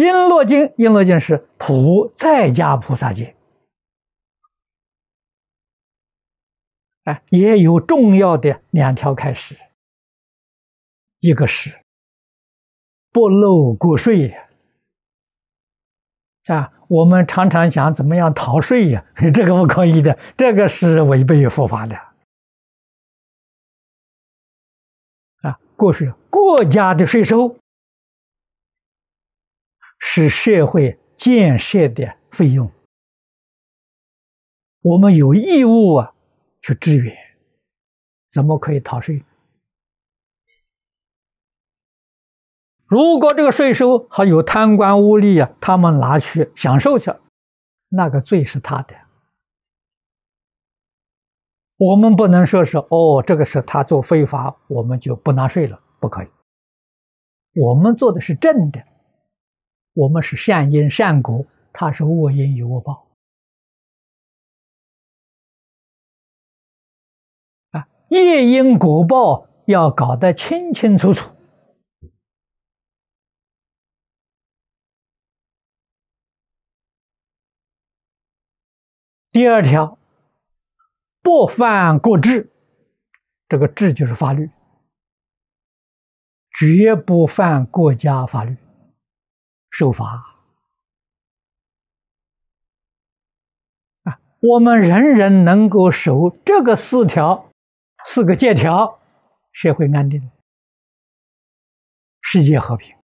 璎珞经，璎珞经是普再加菩萨戒，哎，也有重要的两条开始。一个是不漏国税呀，啊，我们常常想怎么样逃税呀，这个不可以的，这个是违背佛法的。啊，过去国家的税收。是社会建设的费用，我们有义务啊去支援，怎么可以逃税？如果这个税收还有贪官污吏啊，他们拿去享受去，那个罪是他的，我们不能说是哦，这个是他做非法，我们就不纳税了，不可以。我们做的是正的。我们是善因善果，他是恶因有恶报。啊，业因果报要搞得清清楚楚。第二条，不犯过制，这个制就是法律，绝不犯国家法律。受罚啊！我们人人能够守这个四条、四个戒条，社会安定，世界和平。